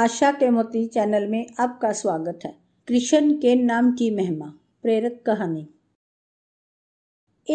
आशा के मोती चैनल में आपका स्वागत है कृष्ण के नाम की महिमा प्रेरक कहानी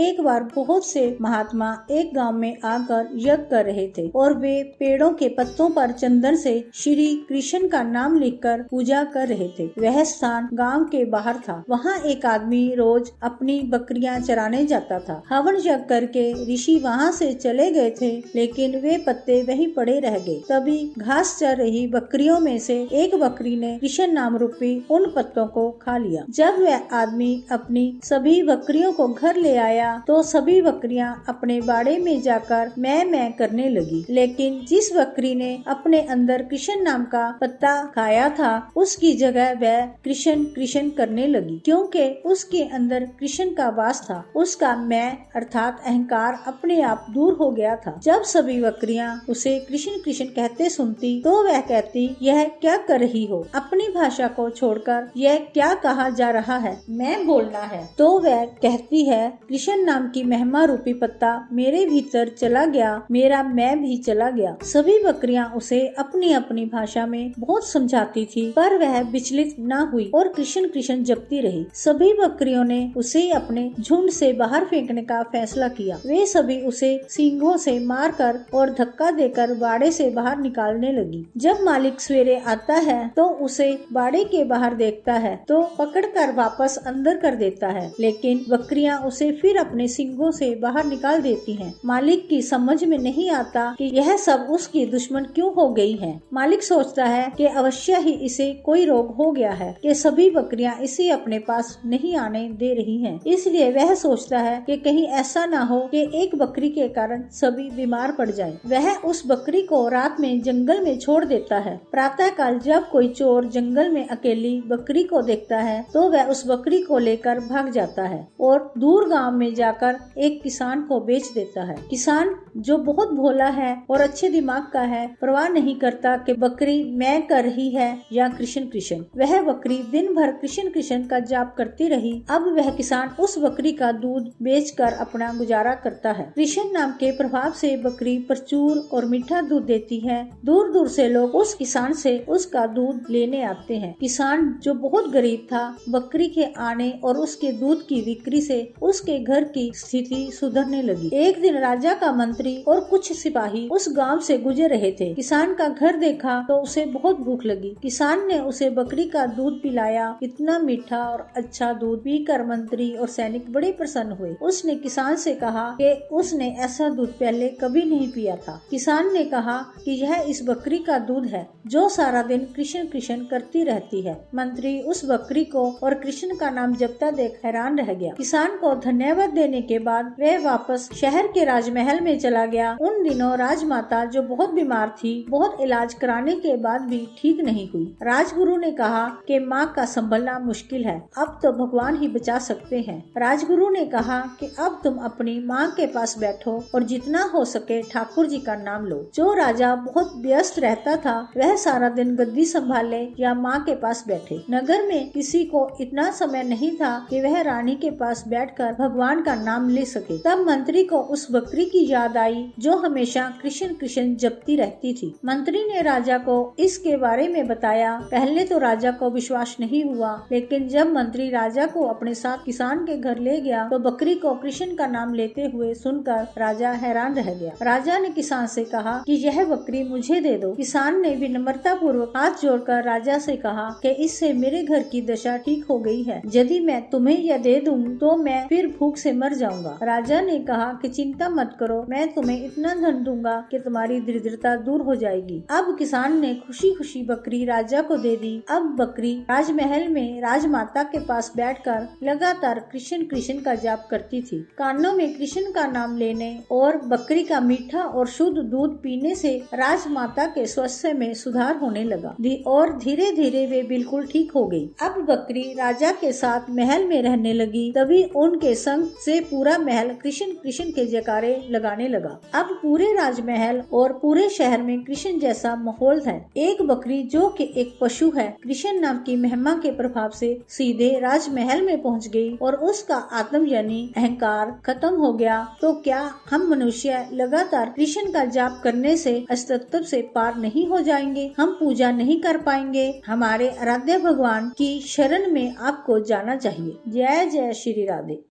एक बार बहुत से महात्मा एक गांव में आकर यज्ञ कर रहे थे और वे पेड़ों के पत्तों पर चंदन से श्री कृष्ण का नाम लिखकर पूजा कर रहे थे वह स्थान गांव के बाहर था वहाँ एक आदमी रोज अपनी बकरियां चराने जाता था हवन यज्ञ करके ऋषि वहाँ से चले गए थे लेकिन वे पत्ते वहीं पड़े रह गए तभी घास चर रही बकरियों में से एक बकरी ने कृष्ण नाम रूपी उन पत्तों को खा लिया जब वह आदमी अपनी सभी बकरियों को घर ले आया आया तो सभी बकरियां अपने बाड़े में जाकर मैं मैं करने लगी लेकिन जिस बकरी ने अपने अंदर कृष्ण नाम का पत्ता खाया था उसकी जगह वह कृष्ण कृष्ण करने लगी क्योंकि उसके अंदर कृष्ण का वास था उसका मैं अर्थात अहंकार अपने आप दूर हो गया था जब सभी बकरियां उसे कृष्ण कृष्ण कहते सुनती तो वह कहती यह क्या कर रही हो अपनी भाषा को छोड़कर यह क्या कहा जा रहा है मैं बोलना है तो वह कहती है कृष्ण मिशन नाम की मेहमा रूपी पत्ता मेरे भीतर चला गया मेरा मैं भी चला गया सभी बकरियां उसे अपनी अपनी भाषा में बहुत समझाती थी पर वह विचलित न हुई और कृष्ण कृष्ण जपती रही सभी बकरियों ने उसे अपने झुंड से बाहर फेंकने का फैसला किया वे सभी उसे सींगों से कर और धक्का देकर बाड़े से बाहर निकालने लगी जब मालिक सवेरे आता है तो उसे बाड़े के बाहर देखता है तो पकड़ कर वापस अंदर कर देता है लेकिन बकरियां उसे फिर अपने सिंगों से बाहर निकाल देती है मालिक की समझ में नहीं आता कि यह सब उसकी दुश्मन क्यों हो गई है मालिक सोचता है कि अवश्य ही इसे कोई रोग हो गया है कि सभी बकरियां इसे अपने पास नहीं आने दे रही हैं। इसलिए वह सोचता है कि कहीं ऐसा ना हो कि एक बकरी के कारण सभी बीमार पड़ जाए वह उस बकरी को रात में जंगल में छोड़ देता है प्रातः काल जब कोई चोर जंगल में अकेली बकरी को देखता है तो वह उस बकरी को लेकर भाग जाता है और दूर गांव में में जाकर एक किसान को बेच देता है किसान जो बहुत भोला है और अच्छे दिमाग का है परवाह नहीं करता कि बकरी मैं कर रही है या कृष्ण कृष्ण वह बकरी दिन भर कृष्ण कृष्ण का जाप करती रही अब वह किसान उस बकरी का दूध बेच कर अपना गुजारा करता है कृष्ण नाम के प्रभाव से बकरी प्रचुर और मीठा दूध देती है दूर दूर से लोग उस किसान से उसका दूध लेने आते हैं किसान जो बहुत गरीब था बकरी के आने और उसके दूध की बिक्री से उसके घर की स्थिति सुधरने लगी एक दिन राजा का मंत्री मिस्त्री और कुछ सिपाही उस गांव से गुजर रहे थे किसान का घर देखा तो उसे बहुत भूख लगी किसान ने उसे बकरी का दूध पिलाया इतना मीठा और अच्छा दूध पीकर मंत्री और सैनिक बड़े प्रसन्न हुए उसने किसान से कहा कि उसने ऐसा दूध पहले कभी नहीं पिया था किसान ने कहा कि यह इस बकरी का दूध है जो सारा दिन कृष्ण कृष्ण करती रहती है मंत्री उस बकरी को और कृष्ण का नाम जपता देख हैरान रह गया किसान को धन्यवाद देने के बाद वह वापस शहर के राजमहल में चला चला गया उन दिनों राजमाता जो बहुत बीमार थी बहुत इलाज कराने के बाद भी ठीक नहीं हुई राजगुरु ने कहा कि माँ का संभलना मुश्किल है अब तो भगवान ही बचा सकते हैं राजगुरु ने कहा कि अब तुम अपनी माँ के पास बैठो और जितना हो सके ठाकुर जी का नाम लो जो राजा बहुत व्यस्त रहता था वह सारा दिन गद्दी संभाले या माँ के पास बैठे नगर में किसी को इतना समय नहीं था कि वह रानी के पास बैठकर भगवान का नाम ले सके तब मंत्री को उस बकरी की याद आई आई जो हमेशा कृष्ण कृष्ण जपती रहती थी मंत्री ने राजा को इसके बारे में बताया पहले तो राजा को विश्वास नहीं हुआ लेकिन जब मंत्री राजा को अपने साथ किसान के घर ले गया तो बकरी को कृष्ण का नाम लेते हुए सुनकर राजा हैरान रह गया राजा ने किसान से कहा कि यह बकरी मुझे दे दो किसान ने विनम्रता पूर्वक हाथ जोड़कर राजा से कहा कि इससे मेरे घर की दशा ठीक हो गई है यदि मैं तुम्हें यह दे दूं तो मैं फिर भूख से मर जाऊंगा राजा ने कहा कि चिंता मत करो मैं मैं तुम्हें इतना धन दूंगा कि तुम्हारी दरिद्रता दूर हो जाएगी अब किसान ने खुशी खुशी बकरी राजा को दे दी अब बकरी राजमहल में राजमाता के पास बैठकर लगातार कृष्ण कृष्ण का जाप करती थी कानों में कृष्ण का नाम लेने और बकरी का मीठा और शुद्ध दूध पीने से राजमाता के स्वास्थ्य में सुधार होने लगा और धीरे धीरे वे बिल्कुल ठीक हो गई अब बकरी राजा के साथ महल में रहने लगी तभी उनके संग से पूरा महल कृष्ण कृष्ण के जयकारे लगाने लगा लगा अब पूरे राजमहल और पूरे शहर में कृष्ण जैसा माहौल था एक बकरी जो कि एक पशु है कृष्ण नाम की महिमा के प्रभाव से सीधे राजमहल में पहुंच गई और उसका आत्म यानी अहंकार खत्म हो गया तो क्या हम मनुष्य लगातार कृष्ण का जाप करने से अस्तित्व से पार नहीं हो जाएंगे हम पूजा नहीं कर पाएंगे हमारे आराध्य भगवान की शरण में आपको जाना चाहिए जय जय श्री राधे